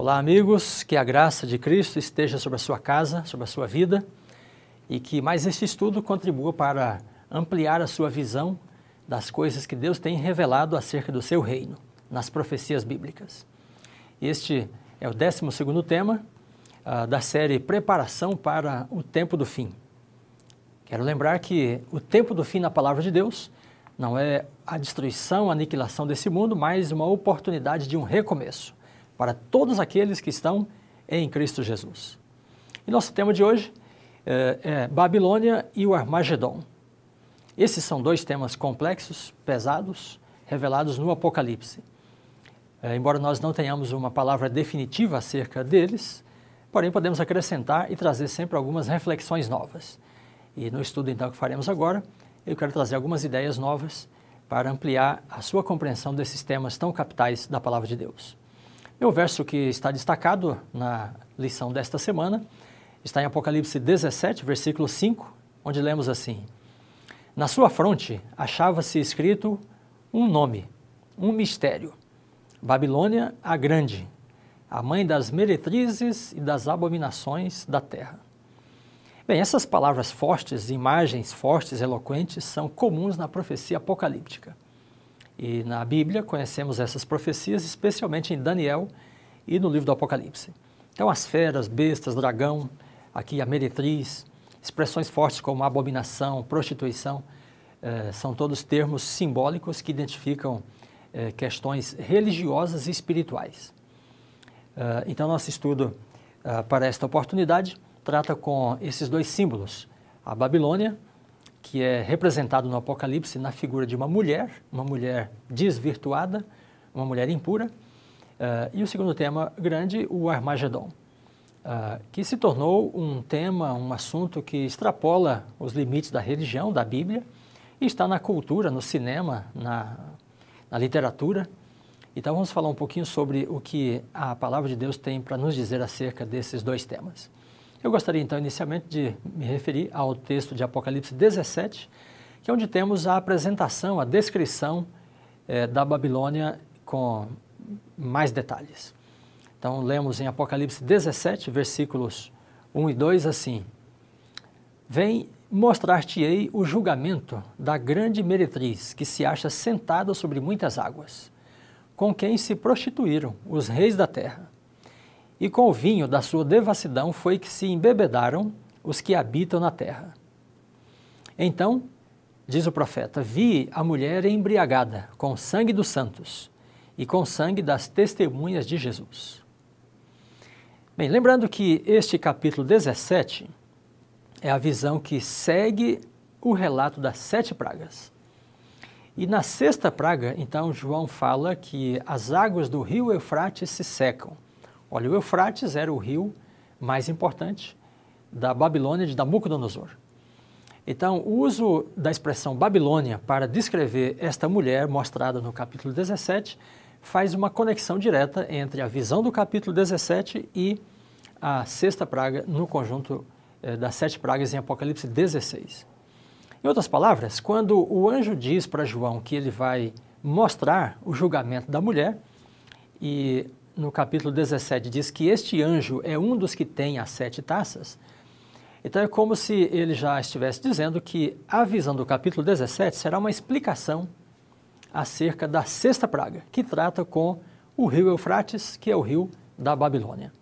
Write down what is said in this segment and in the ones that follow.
Olá, amigos, que a graça de Cristo esteja sobre a sua casa, sobre a sua vida e que mais este estudo contribua para ampliar a sua visão das coisas que Deus tem revelado acerca do seu reino nas profecias bíblicas. Este é o 12 tema uh, da série Preparação para o Tempo do Fim. Quero lembrar que o tempo do fim na palavra de Deus não é a destruição, a aniquilação desse mundo, mas uma oportunidade de um recomeço para todos aqueles que estão em Cristo Jesus. E nosso tema de hoje é, é Babilônia e o Armagedon. Esses são dois temas complexos, pesados, revelados no Apocalipse. É, embora nós não tenhamos uma palavra definitiva acerca deles, porém podemos acrescentar e trazer sempre algumas reflexões novas. E no estudo então que faremos agora, eu quero trazer algumas ideias novas para ampliar a sua compreensão desses temas tão capitais da palavra de Deus. É o verso que está destacado na lição desta semana está em Apocalipse 17, versículo 5, onde lemos assim: Na sua fronte achava-se escrito um nome, um mistério: Babilônia a Grande, a mãe das meretrizes e das abominações da terra. Bem, essas palavras fortes, imagens fortes, eloquentes, são comuns na profecia apocalíptica. E na Bíblia conhecemos essas profecias, especialmente em Daniel e no livro do Apocalipse. Então, as feras, bestas, dragão, aqui a meretriz, expressões fortes como abominação, prostituição, eh, são todos termos simbólicos que identificam eh, questões religiosas e espirituais. Uh, então, nosso estudo uh, para esta oportunidade trata com esses dois símbolos, a Babilônia que é representado no Apocalipse na figura de uma mulher, uma mulher desvirtuada, uma mulher impura. Uh, e o segundo tema grande, o Armagedon, uh, que se tornou um tema, um assunto que extrapola os limites da religião, da Bíblia, e está na cultura, no cinema, na, na literatura. Então vamos falar um pouquinho sobre o que a palavra de Deus tem para nos dizer acerca desses dois temas. Eu gostaria então inicialmente de me referir ao texto de Apocalipse 17, que é onde temos a apresentação, a descrição eh, da Babilônia com mais detalhes. Então lemos em Apocalipse 17, versículos 1 e 2 assim: Vem mostrar-te-ei o julgamento da grande meretriz que se acha sentada sobre muitas águas, com quem se prostituíram os reis da terra e com o vinho da sua devassidão foi que se embebedaram os que habitam na terra. Então, diz o profeta, vi a mulher embriagada com o sangue dos santos e com o sangue das testemunhas de Jesus. Bem, lembrando que este capítulo 17 é a visão que segue o relato das sete pragas. E na sexta praga, então, João fala que as águas do rio Eufrates se secam Olha, o Eufrates era o rio mais importante da Babilônia de Nabucodonosor. Então, o uso da expressão Babilônia para descrever esta mulher mostrada no capítulo 17 faz uma conexão direta entre a visão do capítulo 17 e a sexta praga no conjunto eh, das sete pragas em Apocalipse 16. Em outras palavras, quando o anjo diz para João que ele vai mostrar o julgamento da mulher e no capítulo 17, diz que este anjo é um dos que tem as sete taças, então é como se ele já estivesse dizendo que a visão do capítulo 17 será uma explicação acerca da sexta praga, que trata com o rio Eufrates, que é o rio da Babilônia.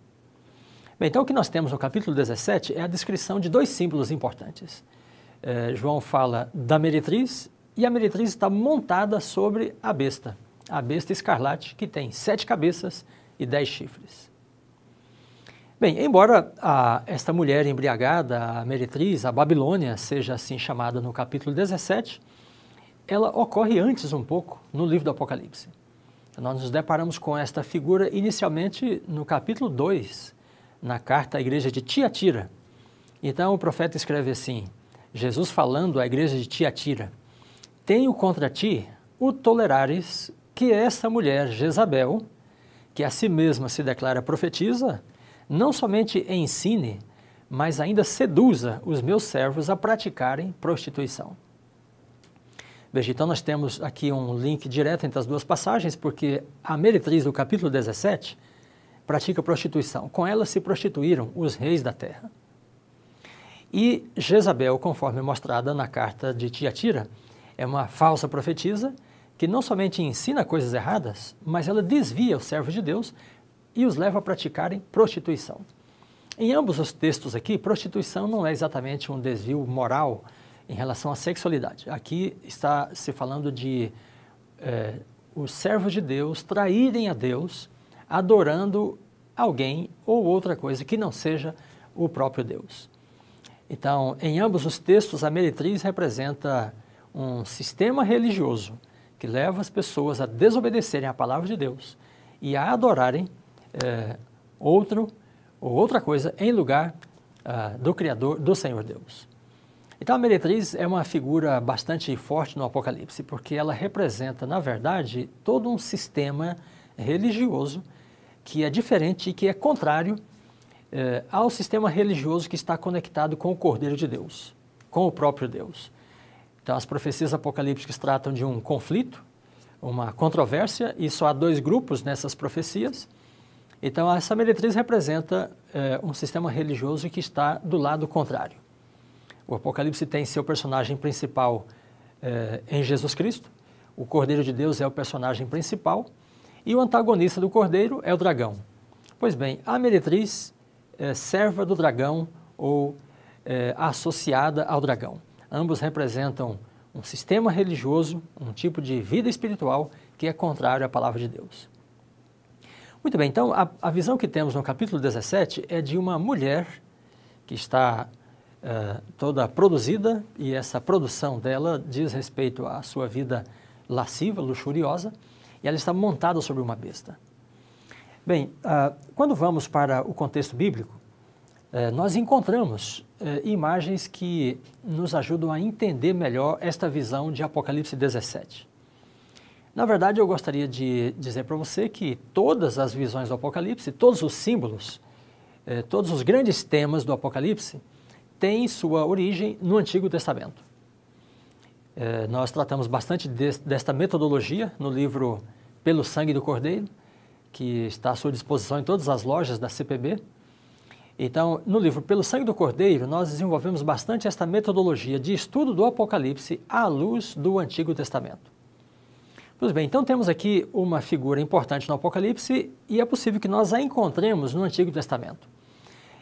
Bem, então o que nós temos no capítulo 17 é a descrição de dois símbolos importantes. É, João fala da meretriz e a meretriz está montada sobre a besta, a besta escarlate, que tem sete cabeças e 10 chifres. Bem, embora a, esta mulher embriagada, a meretriz, a Babilônia, seja assim chamada no capítulo 17, ela ocorre antes um pouco no livro do Apocalipse. Nós nos deparamos com esta figura inicialmente no capítulo 2, na carta à igreja de Tiatira. Então o profeta escreve assim: Jesus falando à igreja de Tiatira: Tenho contra ti o tolerares que esta mulher Jezabel, que a si mesma se declara profetiza, não somente ensine, mas ainda seduza os meus servos a praticarem prostituição. Veja, então nós temos aqui um link direto entre as duas passagens, porque a meretriz do capítulo 17 pratica prostituição. Com ela se prostituíram os reis da terra. E Jezabel, conforme mostrada na carta de Tiatira, é uma falsa profetisa que não somente ensina coisas erradas, mas ela desvia os servos de Deus e os leva a praticarem prostituição. Em ambos os textos aqui, prostituição não é exatamente um desvio moral em relação à sexualidade. Aqui está se falando de é, os servos de Deus traírem a Deus adorando alguém ou outra coisa que não seja o próprio Deus. Então, em ambos os textos, a meretriz representa um sistema religioso que leva as pessoas a desobedecerem à palavra de Deus e a adorarem é, outro ou outra coisa em lugar uh, do Criador, do Senhor Deus. Então a meretriz é uma figura bastante forte no Apocalipse, porque ela representa, na verdade, todo um sistema religioso que é diferente e que é contrário eh, ao sistema religioso que está conectado com o Cordeiro de Deus, com o próprio Deus. Então, as profecias apocalípticas tratam de um conflito, uma controvérsia, e só há dois grupos nessas profecias. Então, essa meretriz representa eh, um sistema religioso que está do lado contrário. O Apocalipse tem seu personagem principal eh, em Jesus Cristo, o Cordeiro de Deus é o personagem principal, e o antagonista do Cordeiro é o dragão. Pois bem, a meretriz é serva do dragão ou associada ao dragão ambos representam um sistema religioso, um tipo de vida espiritual que é contrário à palavra de Deus. Muito bem, então a, a visão que temos no capítulo 17 é de uma mulher que está uh, toda produzida e essa produção dela diz respeito à sua vida lasciva, luxuriosa, e ela está montada sobre uma besta. Bem, uh, quando vamos para o contexto bíblico, uh, nós encontramos eh, imagens que nos ajudam a entender melhor esta visão de Apocalipse 17. Na verdade, eu gostaria de dizer para você que todas as visões do Apocalipse, todos os símbolos, eh, todos os grandes temas do Apocalipse têm sua origem no Antigo Testamento. Eh, nós tratamos bastante de, desta metodologia no livro Pelo Sangue do Cordeiro, que está à sua disposição em todas as lojas da CPB. Então, no livro Pelo Sangue do Cordeiro, nós desenvolvemos bastante esta metodologia de estudo do Apocalipse à luz do Antigo Testamento. Pois bem, então temos aqui uma figura importante no Apocalipse e é possível que nós a encontremos no Antigo Testamento.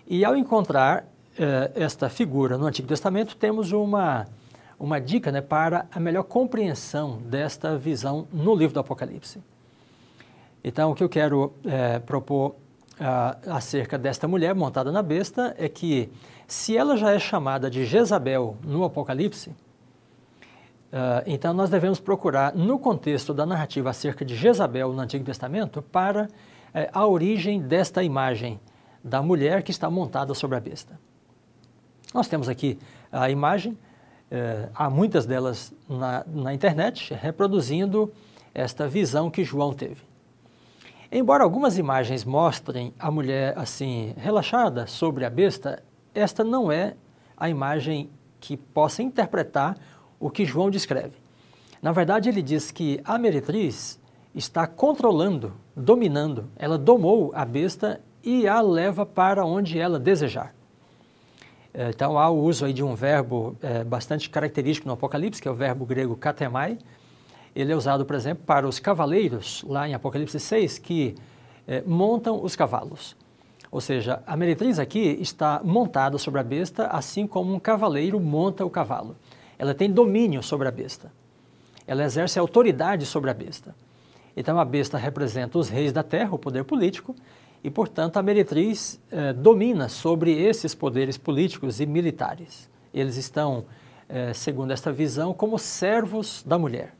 E ao encontrar eh, esta figura no Antigo Testamento, temos uma, uma dica né, para a melhor compreensão desta visão no livro do Apocalipse. Então, o que eu quero eh, propor uh, acerca desta mulher montada na besta é que, se ela já é chamada de Jezabel no Apocalipse, uh, então nós devemos procurar, no contexto da narrativa acerca de Jezabel no Antigo Testamento, para uh, a origem desta imagem da mulher que está montada sobre a besta. Nós temos aqui a imagem, eh, há muitas delas na, na internet, reproduzindo esta visão que João teve. Embora algumas imagens mostrem a mulher assim relaxada sobre a besta, esta não é a imagem que possa interpretar o que João descreve. Na verdade, ele diz que a meretriz está controlando, dominando, ela domou a besta e a leva para onde ela desejar. É, então há o uso aí de um verbo é, bastante característico no Apocalipse, que é o verbo grego katemai, ele é usado, por exemplo, para os cavaleiros, lá em Apocalipse 6, que é, montam os cavalos. Ou seja, a meretriz aqui está montada sobre a besta, assim como um cavaleiro monta o cavalo. Ela tem domínio sobre a besta. Ela exerce autoridade sobre a besta. Então, a besta representa os reis da terra, o poder político, e, portanto, a meretriz eh, domina sobre esses poderes políticos e militares. Eles estão, eh, segundo esta visão, como servos da mulher.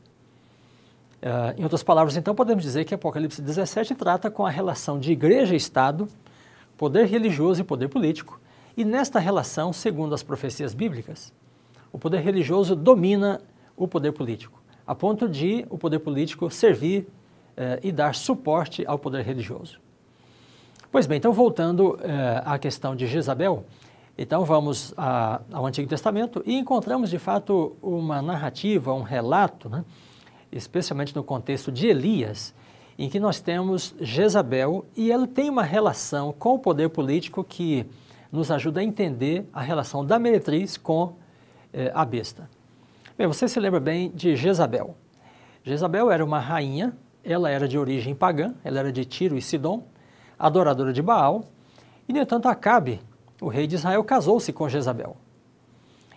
Uh, em outras palavras, então, podemos dizer que Apocalipse 17 trata com a relação de igreja e Estado, poder religioso e poder político, e nesta relação, segundo as profecias bíblicas, o poder religioso domina o poder político, a ponto de o poder político servir eh, e dar suporte ao poder religioso. Pois bem, então voltando eh, à questão de Jezabel, então vamos a, ao Antigo Testamento e encontramos de fato uma narrativa, um relato, né? especialmente no contexto de Elias, em que nós temos Jezabel e ela tem uma relação com o poder político que nos ajuda a entender a relação da meretriz com eh, a besta. Bem, você se lembra bem de Jezabel. Jezabel era uma rainha, ela era de origem pagã, ela era de Tiro e Sidom, adoradora de Baal, e no entanto Acabe, o rei de Israel, casou-se com Jezabel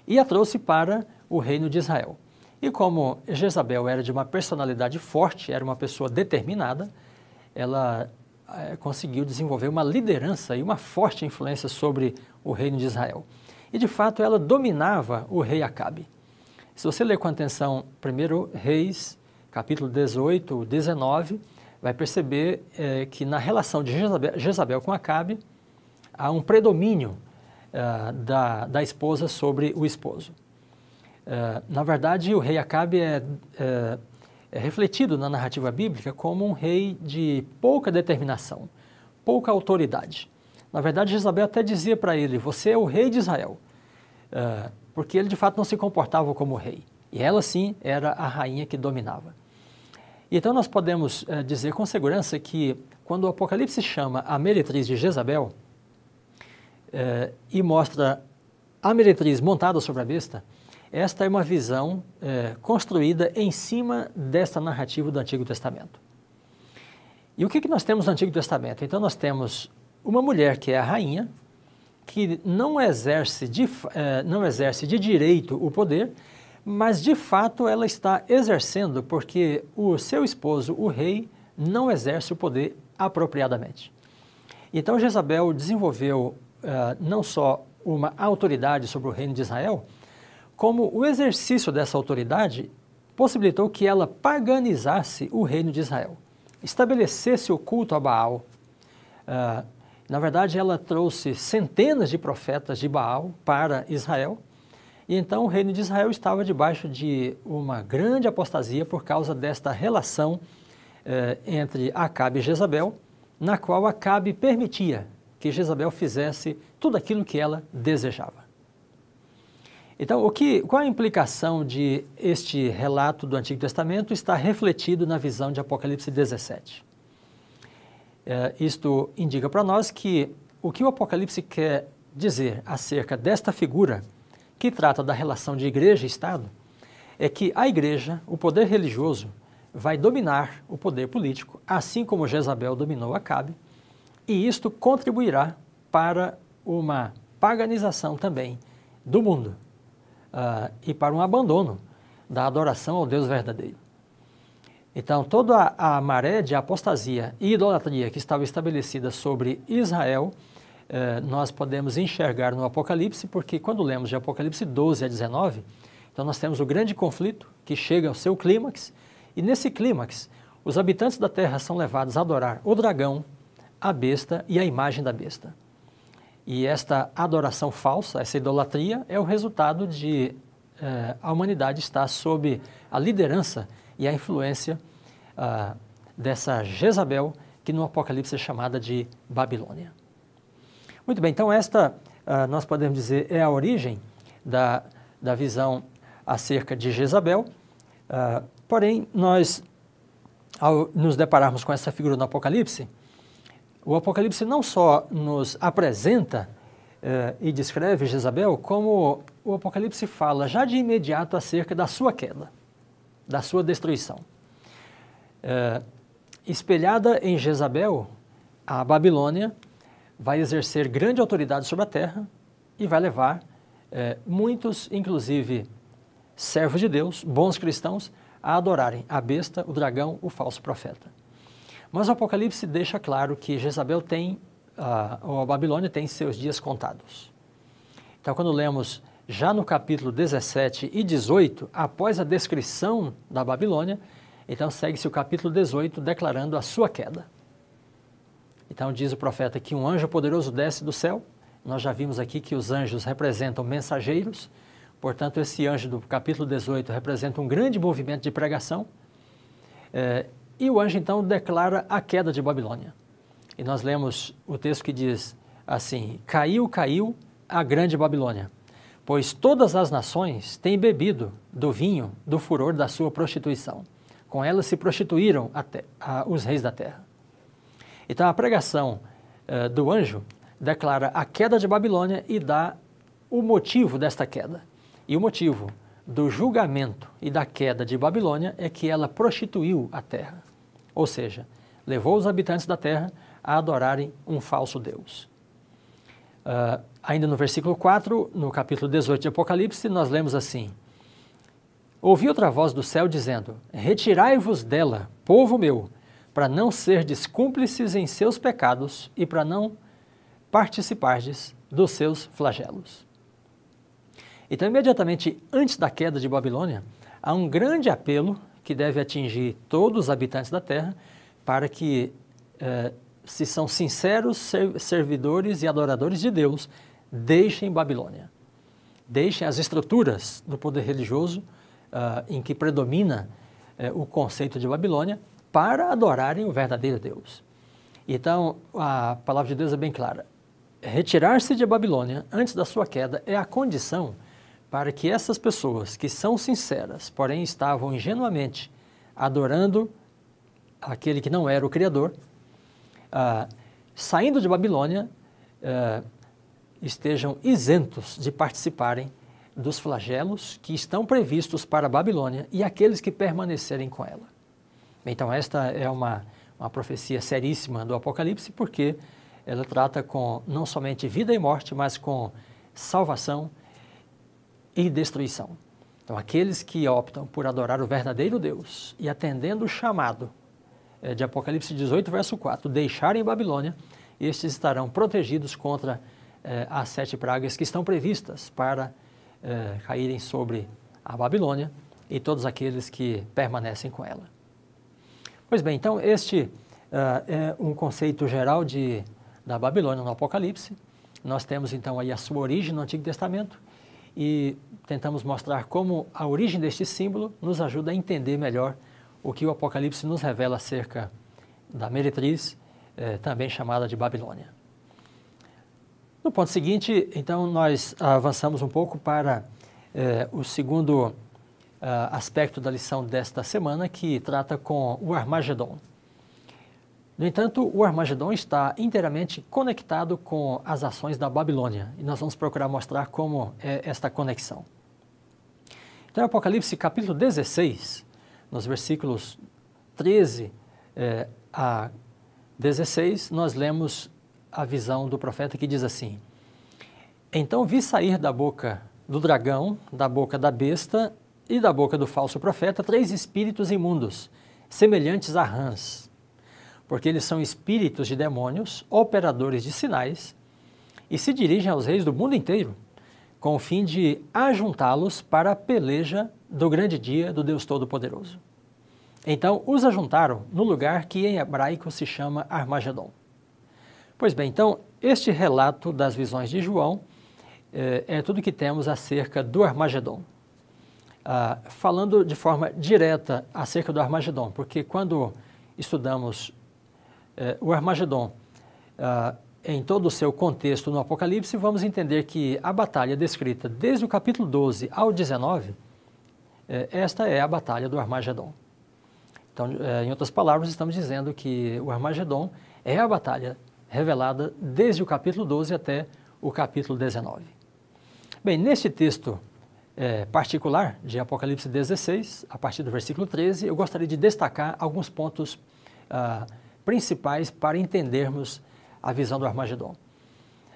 e a trouxe para o reino de Israel. E como Jezabel era de uma personalidade forte, era uma pessoa determinada, ela é, conseguiu desenvolver uma liderança e uma forte influência sobre o reino de Israel. E de fato ela dominava o rei Acabe. Se você ler com atenção primeiro Reis, capítulo 18, 19, vai perceber é, que na relação de Jezabel, Jezabel, com Acabe há um predomínio é, da, da esposa sobre o esposo. Eh, na verdade, o rei Acabe é, é, é, refletido na narrativa bíblica como um rei de pouca determinação, pouca autoridade. Na verdade, Jezabel até dizia para ele: Você é o rei de Israel, uh, porque ele de fato não se comportava como rei. E ela sim era a rainha que dominava. então nós podemos uh, dizer com segurança que quando o Apocalipse chama a meretriz de Jezabel e mostra a meretriz montada sobre a besta, esta é uma visão é, construída em cima desta narrativa do Antigo Testamento. E o que, é que nós temos no Antigo Testamento? Então, nós temos uma mulher que é a rainha, que não exerce de, é, não exerce de direito o poder, mas de fato ela está exercendo porque o seu esposo, o rei, não exerce o poder apropriadamente. Então, Jezabel desenvolveu é, não só uma autoridade sobre o reino de Israel, como o exercício dessa autoridade possibilitou que ela paganizasse o reino de Israel, estabelecesse o culto a Baal. Uh, na verdade, ela trouxe centenas de profetas de Baal para Israel, e então o reino de Israel estava debaixo de uma grande apostasia por causa desta relação eh, entre Acabe e Jezabel, na qual Acabe permitia que Jezabel fizesse tudo aquilo que ela desejava. Então, o que, qual a implicação de este relato do Antigo Testamento está refletido na visão de Apocalipse 17? É, isto indica para nós que o que o Apocalipse quer dizer acerca desta figura, que trata da relação de igreja e Estado, é que a igreja, o poder religioso, vai dominar o poder político, assim como Jezabel dominou Acabe, e isto contribuirá para uma paganização também do mundo uh, e para um abandono da adoração ao Deus verdadeiro. Então, toda a, a maré de apostasia e idolatria que estava estabelecida sobre Israel, uh, nós podemos enxergar no Apocalipse, porque quando lemos de Apocalipse 12 a 19, então nós temos o grande conflito que chega ao seu clímax, e nesse clímax, os habitantes da terra são levados a adorar o dragão, a besta e a imagem da besta. E esta adoração falsa, essa idolatria, é o resultado de eh, a humanidade estar sob a liderança e a influência ah, dessa Jezabel, que no Apocalipse é chamada de Babilônia. Muito bem, então esta, ah, nós podemos dizer, é a origem da, da visão acerca de Jezabel. Ah, porém, nós, ao nos depararmos com essa figura no Apocalipse, o Apocalipse não só nos apresenta eh, e descreve Jezabel, como o Apocalipse fala já de imediato acerca da sua queda, da sua destruição. Eh, espelhada em Jezabel, a Babilônia vai exercer grande autoridade sobre a terra e vai levar eh, muitos, inclusive servos de Deus, bons cristãos, a adorarem a besta, o dragão, o falso profeta. Mas o Apocalipse deixa claro que Jezabel tem, uh, ou a Babilônia tem seus dias contados. Então, quando lemos já no capítulo 17 e 18, após a descrição da Babilônia, então segue-se o capítulo 18 declarando a sua queda. Então diz o profeta que um anjo poderoso desce do céu. Nós já vimos aqui que os anjos representam mensageiros. Portanto, esse anjo do capítulo 18 representa um grande movimento de pregação. É, e o anjo então declara a queda de Babilônia. E nós lemos o texto que diz assim: Caiu, caiu a grande Babilônia, pois todas as nações têm bebido do vinho do furor da sua prostituição. Com ela se prostituíram até, a, os reis da terra. Então a pregação uh, do anjo declara a queda de Babilônia e dá o motivo desta queda. E o motivo do julgamento e da queda de Babilônia é que ela prostituiu a terra. Ou seja, levou os habitantes da terra a adorarem um falso Deus. Uh, ainda no versículo 4, no capítulo 18 de Apocalipse, nós lemos assim: Ouvi outra voz do céu dizendo: Retirai-vos dela, povo meu, para não serdes cúmplices em seus pecados e para não participardes dos seus flagelos. Então, imediatamente antes da queda de Babilônia, há um grande apelo que deve atingir todos os habitantes da terra, para que, eh, se são sinceros servidores e adoradores de Deus, deixem Babilônia. Deixem as estruturas do poder religioso eh, em que predomina eh, o conceito de Babilônia para adorarem o verdadeiro Deus. Então, a palavra de Deus é bem clara. Retirar-se de Babilônia antes da sua queda é a condição para que essas pessoas que são sinceras, porém estavam ingenuamente adorando aquele que não era o Criador, ah, saindo de Babilônia, ah, estejam isentos de participarem dos flagelos que estão previstos para a Babilônia e aqueles que permanecerem com ela. Então, esta é uma, uma profecia seríssima do Apocalipse, porque ela trata com não somente vida e morte, mas com salvação e destruição. Então, aqueles que optam por adorar o verdadeiro Deus e atendendo o chamado eh, de Apocalipse 18, verso 4, deixarem Babilônia, estes estarão protegidos contra eh, as sete pragas que estão previstas para eh, caírem sobre a Babilônia e todos aqueles que permanecem com ela. Pois bem, então este é um conceito geral de, da Babilônia no Apocalipse. Nós temos então aí a sua origem no Antigo Testamento, e tentamos mostrar como a origem deste símbolo nos ajuda a entender melhor o que o Apocalipse nos revela acerca da meretriz, eh, também chamada de Babilônia. No ponto seguinte, então, nós avançamos um pouco para eh, o segundo eh, aspecto da lição desta semana, que trata com o Armagedon. No entanto, o Armagedon está inteiramente conectado com as ações da Babilônia e nós vamos procurar mostrar como é esta conexão. Então, Apocalipse capítulo 16, nos versículos 13 eh, a 16, nós lemos a visão do profeta que diz assim: Então vi sair da boca do dragão, da boca da besta e da boca do falso profeta três espíritos imundos, semelhantes a rãs porque eles são espíritos de demônios, operadores de sinais, e se dirigem aos reis do mundo inteiro, com o fim de ajuntá-los para a peleja do grande dia do Deus Todo-Poderoso. Então, os ajuntaram no lugar que em hebraico se chama Armagedon. Pois bem, então, este relato das visões de João eh, é tudo que temos acerca do Armagedon. Ah, falando de forma direta acerca do Armagedon, porque quando estudamos eh, o Armagedon, eh, em todo o seu contexto no Apocalipse, vamos entender que a batalha descrita desde o capítulo 12 ao 19, eh, esta é a batalha do Armagedon. Então, em outras palavras, estamos dizendo que o Armagedon é a batalha revelada desde o capítulo 12 até o capítulo 19. Bem, neste texto particular de Apocalipse 16, a partir do versículo 13, eu gostaria de destacar alguns pontos importantes. Ah, principais para entendermos a visão do Armagedon.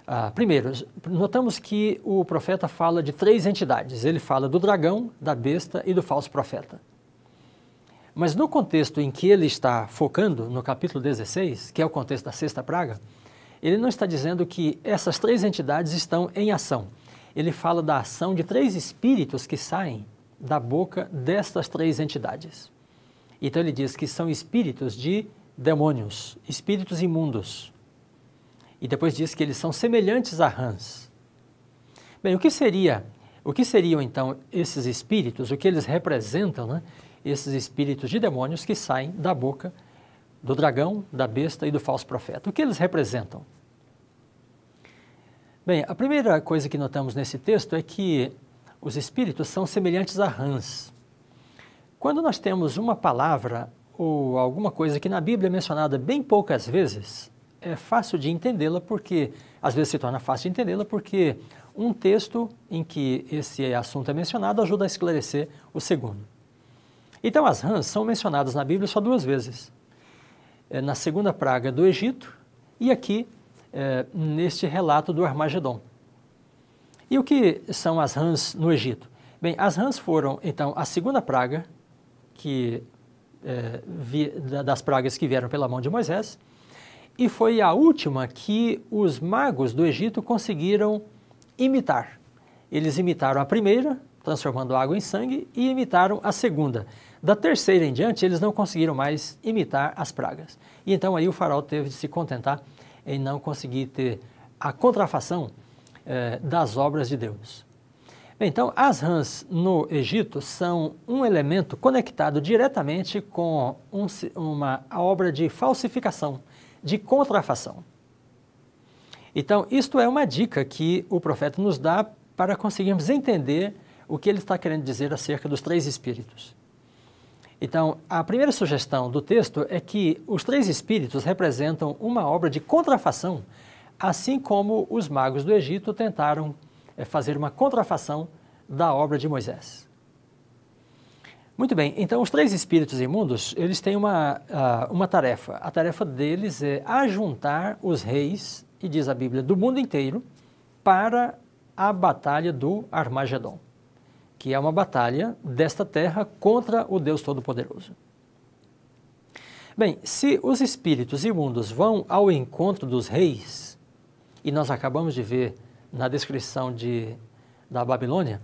Ah, primeiro, notamos que o profeta fala de três entidades. Ele fala do dragão, da besta e do falso profeta. Mas no contexto em que ele está focando, no capítulo 16, que é o contexto da sexta praga, ele não está dizendo que essas três entidades estão em ação. Ele fala da ação de três espíritos que saem da boca destas três entidades. Então ele diz que são espíritos de demônios, espíritos imundos. E depois diz que eles são semelhantes a rãs. Bem, o que seria, o que seriam então esses espíritos, o que eles representam, né? Esses espíritos de demônios que saem da boca do dragão, da besta e do falso profeta. O que eles representam? Bem, a primeira coisa que notamos nesse texto é que os espíritos são semelhantes a rãs. Quando nós temos uma palavra ou alguma coisa que na Bíblia é mencionada bem poucas vezes, é fácil de entendê-la porque, às vezes se torna fácil de entendê-la porque um texto em que esse assunto é mencionado ajuda a esclarecer o segundo. Então as rãs são mencionadas na Bíblia só duas vezes. É, na segunda praga do Egito e aqui é, neste relato do Armagedon. E o que são as rãs no Egito? Bem, as rãs foram então a segunda praga que eh, vi, das pragas que vieram pela mão de Moisés, e foi a última que os magos do Egito conseguiram imitar. Eles imitaram a primeira, transformando água em sangue, e imitaram a segunda. Da terceira em diante, eles não conseguiram mais imitar as pragas. E então aí o faraó teve de se contentar em não conseguir ter a contrafação eh, das obras de Deus. Então, as rãs no Egito são um elemento conectado diretamente com um, uma obra de falsificação, de contrafação. Então, isto é uma dica que o profeta nos dá para conseguirmos entender o que ele está querendo dizer acerca dos três espíritos. Então, a primeira sugestão do texto é que os três espíritos representam uma obra de contrafação, assim como os magos do Egito tentaram é fazer uma contrafação da obra de Moisés. Muito bem, então os três espíritos imundos, eles têm uma, uh, uma tarefa. A tarefa deles é ajuntar os reis, e diz a Bíblia, do mundo inteiro, para a batalha do Armagedon, que é uma batalha desta terra contra o Deus Todo-Poderoso. Bem, se os espíritos imundos vão ao encontro dos reis, e nós acabamos de ver na descrição de, da Babilônia,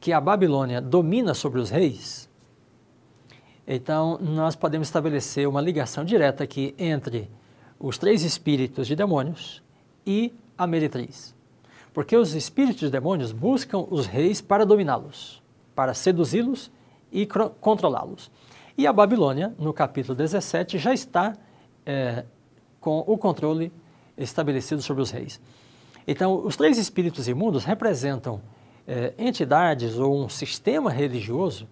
que a Babilônia domina sobre os reis, então nós podemos estabelecer uma ligação direta aqui entre os três espíritos de demônios e a meretriz. Porque os espíritos de demônios buscam os reis para dominá-los, para seduzi-los e controlá-los. E a Babilônia, no capítulo 17, já está é, com o controle estabelecido sobre os reis. Então, os três espíritos imundos representam é, entidades ou um sistema religioso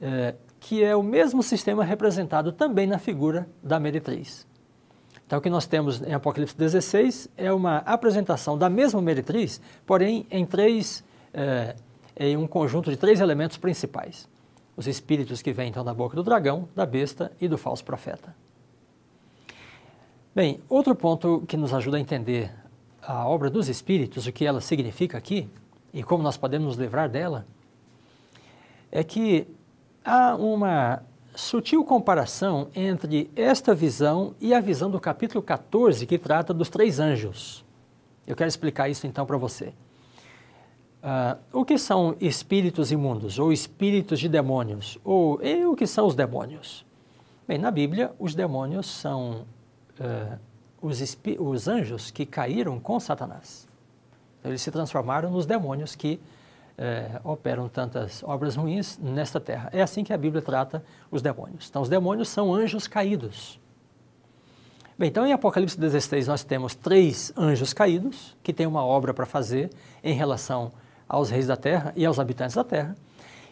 é, que é o mesmo sistema representado também na figura da meretriz. Então, o que nós temos em Apocalipse 16 é uma apresentação da mesma meretriz, porém em três, é, em um conjunto de três elementos principais: os espíritos que vêm então da boca do dragão, da besta e do falso profeta. Bem, outro ponto que nos ajuda a entender a obra dos Espíritos, o que ela significa aqui e como nós podemos nos livrar dela, é que há uma sutil comparação entre esta visão e a visão do capítulo 14, que trata dos três anjos. Eu quero explicar isso então para você. Uh, o que são espíritos imundos, ou espíritos de demônios, ou e o que são os demônios? Bem, na Bíblia, os demônios são uh, os, os anjos que caíram com Satanás. Então, eles se transformaram nos demônios que é, operam tantas obras ruins nesta terra. É assim que a Bíblia trata os demônios. Então, os demônios são anjos caídos. Bem, então em Apocalipse 16 nós temos três anjos caídos que têm uma obra para fazer em relação aos reis da terra e aos habitantes da terra.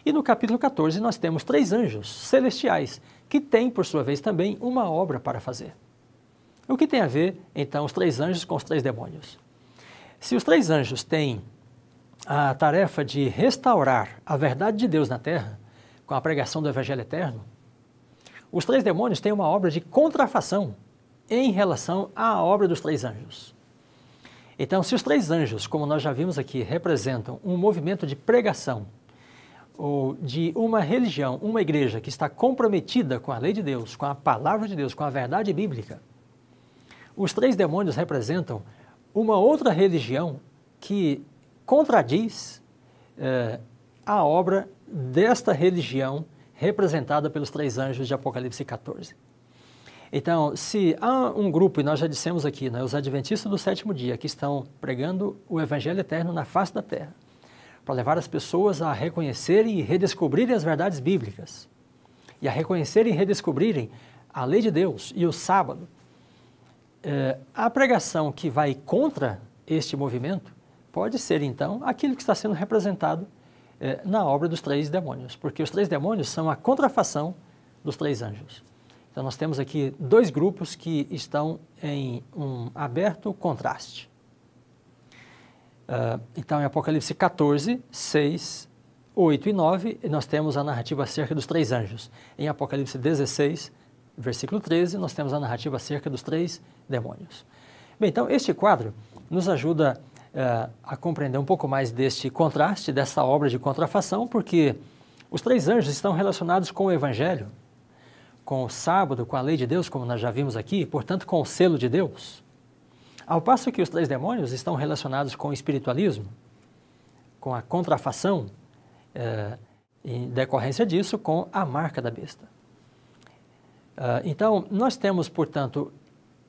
E no capítulo 14 nós temos três anjos celestiais que têm, por sua vez, também uma obra para fazer. O que tem a ver, então, os três anjos com os três demônios? Se os três anjos têm a tarefa de restaurar a verdade de Deus na terra, com a pregação do Evangelho Eterno, os três demônios têm uma obra de contrafação em relação à obra dos três anjos. Então, se os três anjos, como nós já vimos aqui, representam um movimento de pregação ou de uma religião, uma igreja que está comprometida com a lei de Deus, com a palavra de Deus, com a verdade bíblica, os três demônios representam uma outra religião que contradiz eh, a obra desta religião representada pelos três anjos de Apocalipse 14. Então, se há um grupo, e nós já dissemos aqui, né, os adventistas do sétimo dia, que estão pregando o evangelho eterno na face da terra, para levar as pessoas a reconhecerem e redescobrirem as verdades bíblicas, e a reconhecerem e redescobrirem a lei de Deus e o sábado, é, a pregação que vai contra este movimento pode ser, então, aquilo que está sendo representado é, na obra dos três demônios, porque os três demônios são a contrafação dos três anjos. Então, nós temos aqui dois grupos que estão em um aberto contraste. Uh, então, em Apocalipse 14, 6, 8 e 9, nós temos a narrativa acerca dos três anjos. Em Apocalipse 16, versículo 13, nós temos a narrativa acerca dos três demônios. Bem, então, este quadro nos ajuda uh, a compreender um pouco mais deste contraste, dessa obra de contrafação, porque os três anjos estão relacionados com o Evangelho, com o sábado, com a lei de Deus, como nós já vimos aqui, portanto, com o selo de Deus. Ao passo que os três demônios estão relacionados com o espiritualismo, com a contrafação, eh, em decorrência disso, com a marca da besta. Ah, então, nós temos, portanto,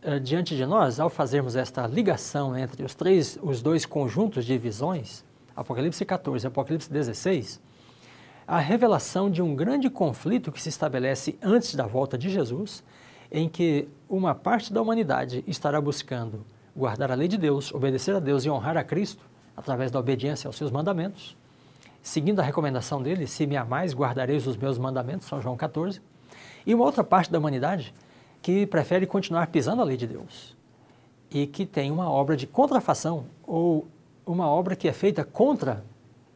eh, diante de nós, ao fazermos esta ligação entre os, três, os dois conjuntos de visões, Apocalipse 14 e Apocalipse 16, a revelação de um grande conflito que se estabelece antes da volta de Jesus, em que uma parte da humanidade estará buscando guardar a lei de Deus, obedecer a Deus e honrar a Cristo através da obediência aos seus mandamentos, seguindo a recomendação dele, se me amais, guardareis os meus mandamentos, São João 14, e uma outra parte da humanidade que prefere continuar pisando a lei de Deus e que tem uma obra de contrafação ou uma obra que é feita contra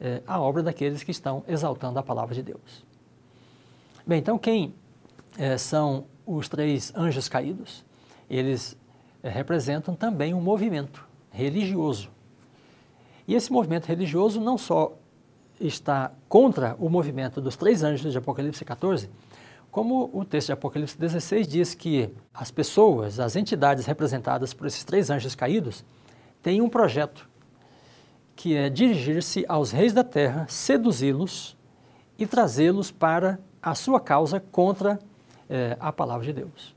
eh, a obra daqueles que estão exaltando a palavra de Deus. Bem, então quem eh, são os três anjos caídos? Eles eh, representam também um movimento religioso. E esse movimento religioso não só está contra o movimento dos três anjos de Apocalipse 14, como o texto de Apocalipse 16 diz que as pessoas, as entidades representadas por esses três anjos caídos, têm um projeto, que é dirigir-se aos reis da terra, seduzi-los e trazê-los para a sua causa contra eh, a palavra de Deus.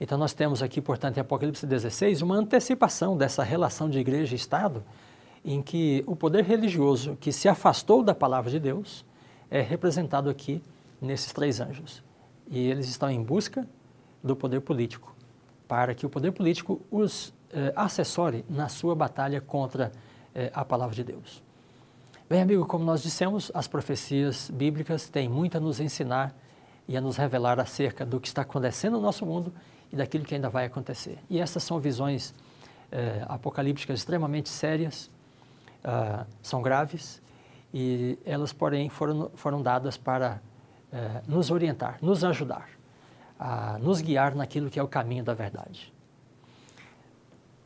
Então, nós temos aqui, portanto, em Apocalipse 16, uma antecipação dessa relação de igreja e Estado, em que o poder religioso que se afastou da palavra de Deus é representado aqui nesses três anjos. E eles estão em busca do poder político, para que o poder político os eh, assessore na sua batalha contra eh, a palavra de Deus. Bem, amigo, como nós dissemos, as profecias bíblicas têm muito a nos ensinar e a nos revelar acerca do que está acontecendo no nosso mundo e daquilo que ainda vai acontecer. E essas são visões eh, apocalípticas extremamente sérias, ah, são graves, e elas, porém, foram, foram dadas para eh, nos orientar, nos ajudar, a nos guiar naquilo que é o caminho da verdade.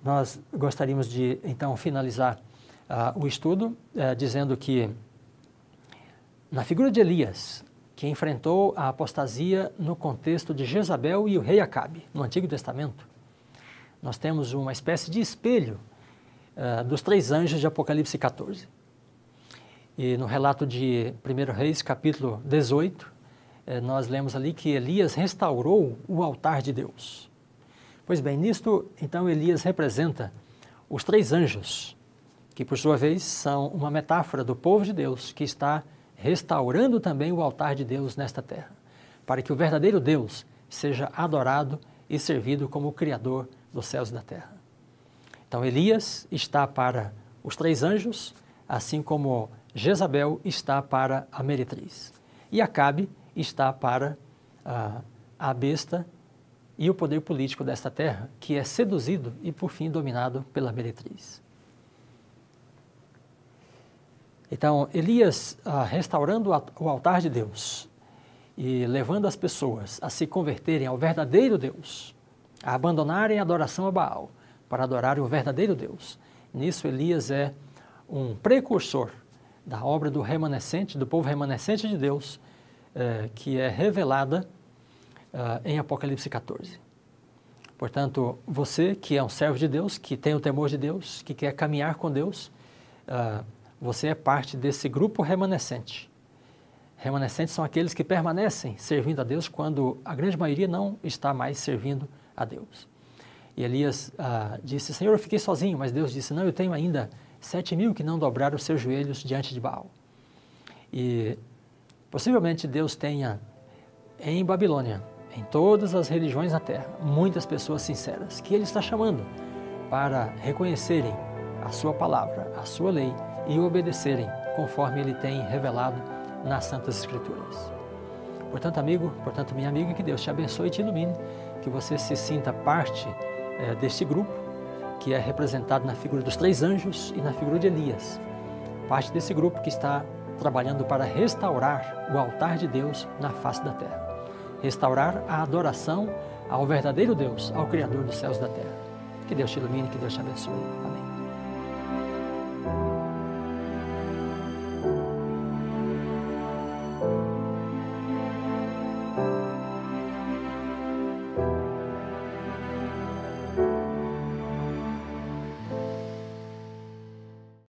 Nós gostaríamos de, então, finalizar uh, o estudo uh, dizendo que, na figura de Elias, que enfrentou a apostasia no contexto de Jezabel e o rei Acabe, no Antigo Testamento, nós temos uma espécie de espelho uh, dos três anjos de Apocalipse 14. E no relato de 1 Reis, capítulo 18, é, nós lemos ali que Elias restaurou o altar de Deus. Pois bem, nisto, então, Elias representa os três anjos, que por sua vez são uma metáfora do povo de Deus que está restaurando também o altar de Deus nesta terra, para que o verdadeiro Deus seja adorado e servido como o Criador dos céus e da terra. Então, Elias está para os três anjos, assim como Jezabel está para a meretriz. E Acabe está para a besta e o poder político desta terra, que é seduzido e por fim dominado pela meretriz. Então, Elias, ah, restaurando o altar de Deus e levando as pessoas a se converterem ao verdadeiro Deus, a abandonarem a adoração a Baal para adorarem o verdadeiro Deus. Nisso, Elias é um precursor da obra do remanescente, do povo remanescente de Deus, eh, que é revelada uh, em Apocalipse 14. Portanto, você que é um servo de Deus, que tem o temor de Deus, que quer caminhar com Deus, uh, você é parte desse grupo remanescente. Remanescentes são aqueles que permanecem servindo a Deus quando a grande maioria não está mais servindo a Deus. E Elias ah, disse: Senhor, eu fiquei sozinho, mas Deus disse: Não, eu tenho ainda sete mil que não dobraram os seus joelhos diante de Baal. E Possivelmente Deus tenha em Babilônia, em todas as religiões na terra, muitas pessoas sinceras que Ele está chamando para reconhecerem a Sua palavra, a Sua lei e obedecerem conforme Ele tem revelado nas Santas Escrituras. Portanto, amigo, portanto, minha amiga, que Deus te abençoe e te ilumine, que você se sinta parte é, deste grupo que é representado na figura dos três anjos e na figura de Elias. Parte desse grupo que está trabalhando para restaurar o altar de Deus na face da terra. Restaurar a adoração ao verdadeiro Deus, ao Criador dos céus e da terra. Que Deus te ilumine, que Deus te abençoe. Amém.